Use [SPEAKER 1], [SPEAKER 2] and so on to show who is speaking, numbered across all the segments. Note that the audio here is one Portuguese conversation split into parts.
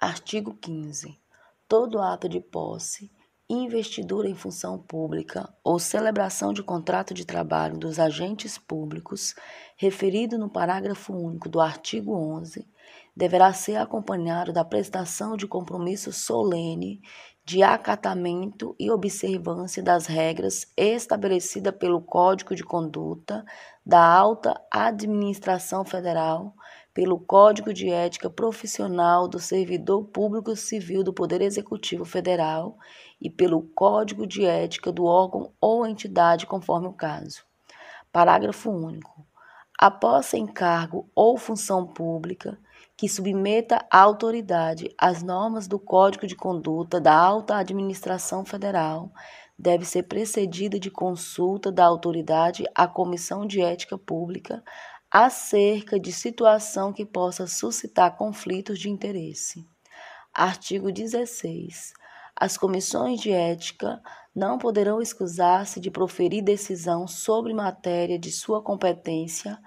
[SPEAKER 1] Artigo 15. Todo ato de posse, investidura em função pública ou celebração de contrato de trabalho dos agentes públicos, referido no parágrafo único do artigo 11, deverá ser acompanhado da prestação de compromisso solene de acatamento e observância das regras estabelecidas pelo Código de Conduta da Alta Administração Federal pelo Código de Ética Profissional do Servidor Público Civil do Poder Executivo Federal e pelo Código de Ética do órgão ou entidade, conforme o caso. Parágrafo único. Após em cargo ou função pública que submeta à autoridade as normas do Código de Conduta da Alta Administração Federal, deve ser precedida de consulta da autoridade à Comissão de Ética Pública, acerca de situação que possa suscitar conflitos de interesse. Artigo 16. As comissões de ética não poderão excusar-se de proferir decisão sobre matéria de sua competência,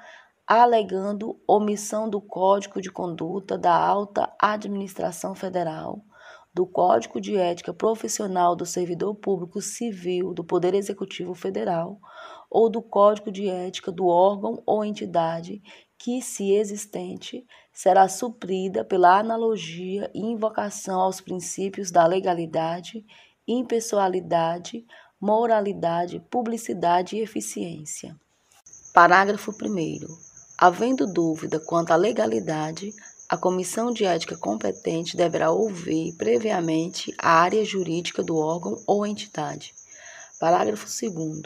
[SPEAKER 1] alegando omissão do Código de Conduta da Alta Administração Federal, do Código de Ética Profissional do Servidor Público Civil do Poder Executivo Federal ou do código de ética do órgão ou entidade que, se existente, será suprida pela analogia e invocação aos princípios da legalidade, impessoalidade, moralidade, publicidade e eficiência. Parágrafo 1. Havendo dúvida quanto à legalidade, a comissão de ética competente deverá ouvir previamente a área jurídica do órgão ou entidade. Parágrafo 2.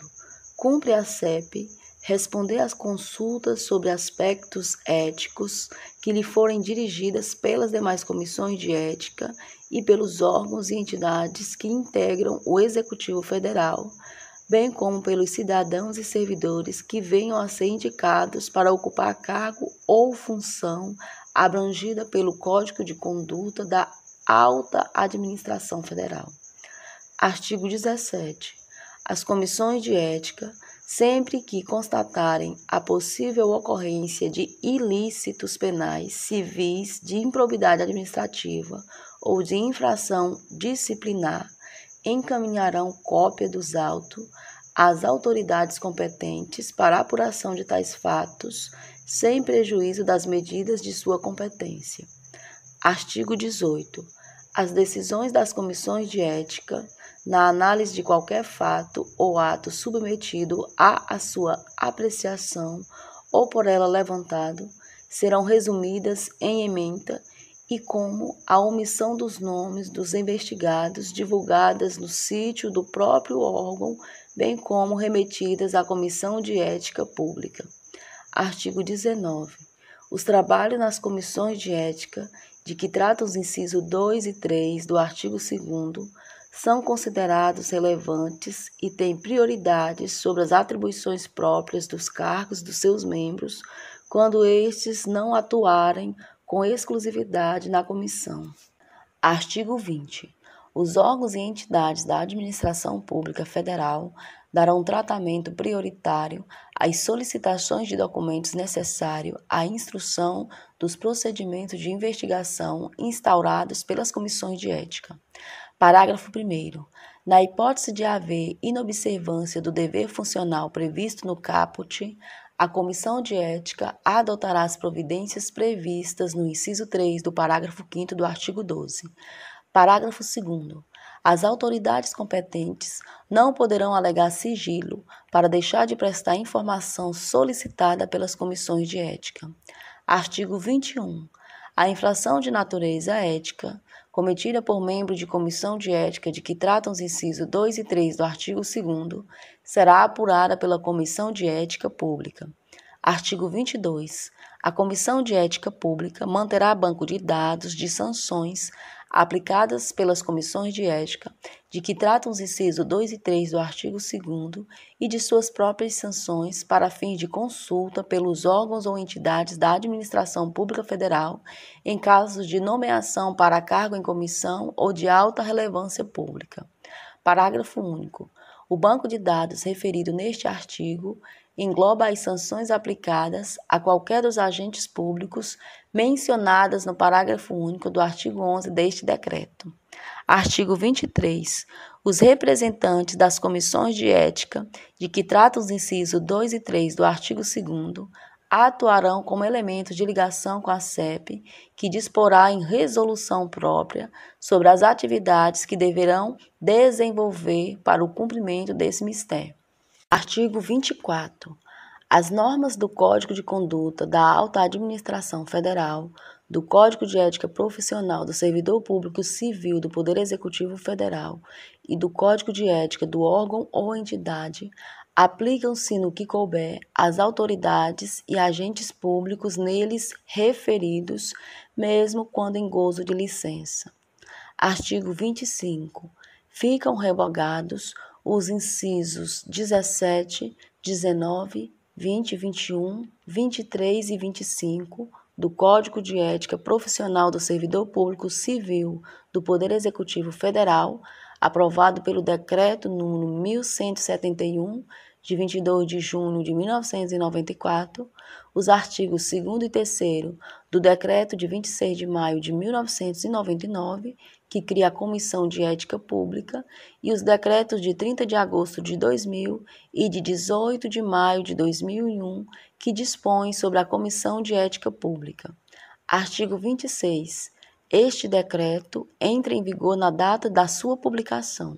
[SPEAKER 1] Cumpre à CEP responder às consultas sobre aspectos éticos que lhe forem dirigidas pelas demais comissões de ética e pelos órgãos e entidades que integram o Executivo Federal, bem como pelos cidadãos e servidores que venham a ser indicados para ocupar cargo ou função abrangida pelo Código de Conduta da Alta Administração Federal. Artigo 17. As comissões de ética, sempre que constatarem a possível ocorrência de ilícitos penais, civis, de improbidade administrativa ou de infração disciplinar, encaminharão cópia dos autos às autoridades competentes para apuração de tais fatos, sem prejuízo das medidas de sua competência. Artigo 18. As decisões das comissões de ética na análise de qualquer fato ou ato submetido à sua apreciação ou por ela levantado serão resumidas em ementa e como a omissão dos nomes dos investigados divulgadas no sítio do próprio órgão, bem como remetidas à Comissão de Ética Pública. Artigo 19. Os trabalhos nas comissões de ética, de que tratam os incisos 2 e 3 do artigo 2 são considerados relevantes e têm prioridade sobre as atribuições próprias dos cargos dos seus membros, quando estes não atuarem com exclusividade na comissão. Artigo 20. Os órgãos e entidades da administração pública federal dará um tratamento prioritário às solicitações de documentos necessários à instrução dos procedimentos de investigação instaurados pelas comissões de ética. Parágrafo 1. Na hipótese de haver inobservância do dever funcional previsto no caput, a Comissão de Ética adotará as providências previstas no inciso 3 do parágrafo 5 do artigo 12. Parágrafo 2. As autoridades competentes não poderão alegar sigilo para deixar de prestar informação solicitada pelas comissões de ética. Artigo 21. A infração de natureza ética, cometida por membro de comissão de ética de que tratam os incisos 2 e 3 do artigo 2, será apurada pela Comissão de Ética Pública. Artigo 22. A Comissão de Ética Pública manterá banco de dados de sanções aplicadas pelas comissões de ética, de que tratam os incisos 2 e 3 do artigo 2 e de suas próprias sanções para fins de consulta pelos órgãos ou entidades da administração pública federal em casos de nomeação para cargo em comissão ou de alta relevância pública. Parágrafo único. O banco de dados referido neste artigo engloba as sanções aplicadas a qualquer dos agentes públicos mencionadas no parágrafo único do artigo 11 deste decreto. Artigo 23. Os representantes das comissões de ética, de que tratam os incisos 2 e 3 do artigo 2 atuarão como elemento de ligação com a CEP, que disporá em resolução própria sobre as atividades que deverão desenvolver para o cumprimento desse mistério. Artigo 24. As normas do Código de Conduta da Alta Administração Federal, do Código de Ética Profissional do Servidor Público Civil do Poder Executivo Federal e do Código de Ética do órgão ou entidade aplicam-se no que couber às autoridades e agentes públicos neles referidos, mesmo quando em gozo de licença. Artigo 25. Ficam revogados os incisos 17, 19, 20, 21, 23 e 25 do Código de Ética Profissional do Servidor Público Civil do Poder Executivo Federal, aprovado pelo Decreto nº 1171, de 22 de junho de 1994, os artigos 2 e 3 do Decreto de 26 de maio de 1999, que cria a Comissão de Ética Pública, e os decretos de 30 de agosto de 2000 e de 18 de maio de 2001, que dispõem sobre a Comissão de Ética Pública. Artigo 26. Este decreto entra em vigor na data da sua publicação.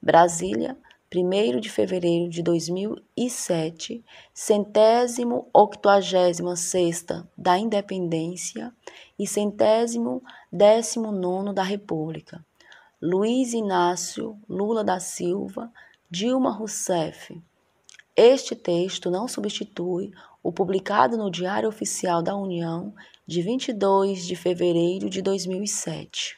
[SPEAKER 1] Brasília, 1 de fevereiro de 2007, centésimo octuagésima sexta da Independência e centésimo décimo nono da República. Luiz Inácio Lula da Silva, Dilma Rousseff. Este texto não substitui o publicado no Diário Oficial da União de 22 de fevereiro de 2007.